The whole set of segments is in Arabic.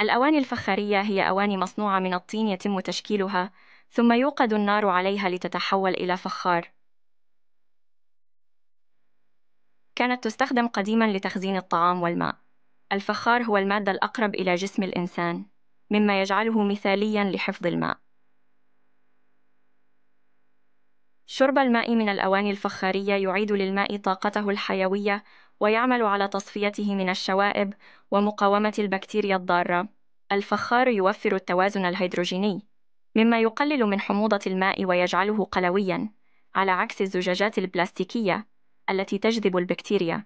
الأواني الفخارية هي أواني مصنوعة من الطين يتم تشكيلها، ثم يوقد النار عليها لتتحول إلى فخار. كانت تستخدم قديمًا لتخزين الطعام والماء. الفخار هو المادة الأقرب إلى جسم الإنسان، مما يجعله مثاليًا لحفظ الماء. شرب الماء من الأواني الفخارية يعيد للماء طاقته الحيوية ويعمل على تصفيته من الشوائب ومقاومة البكتيريا الضارة. الفخار يوفر التوازن الهيدروجيني، مما يقلل من حموضة الماء ويجعله قلويًا، على عكس الزجاجات البلاستيكية التي تجذب البكتيريا.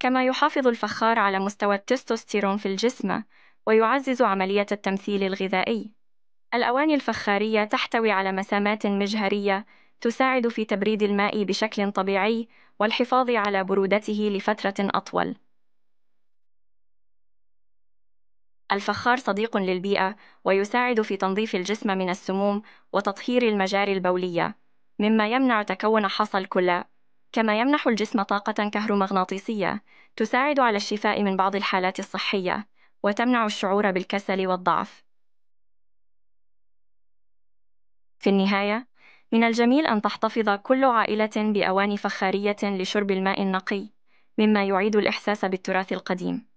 كما يحافظ الفخار على مستوى التستوستيرون في الجسم ويعزز عملية التمثيل الغذائي. الأواني الفخارية تحتوي على مسامات مجهرية تساعد في تبريد الماء بشكل طبيعي والحفاظ على برودته لفترة أطول. الفخار صديق للبيئة ويساعد في تنظيف الجسم من السموم وتطهير المجاري البولية، مما يمنع تكون حصى الكلى، كما يمنح الجسم طاقة كهرومغناطيسية تساعد على الشفاء من بعض الحالات الصحية، وتمنع الشعور بالكسل والضعف. في النهاية من الجميل أن تحتفظ كل عائلة بأواني فخارية لشرب الماء النقي مما يعيد الإحساس بالتراث القديم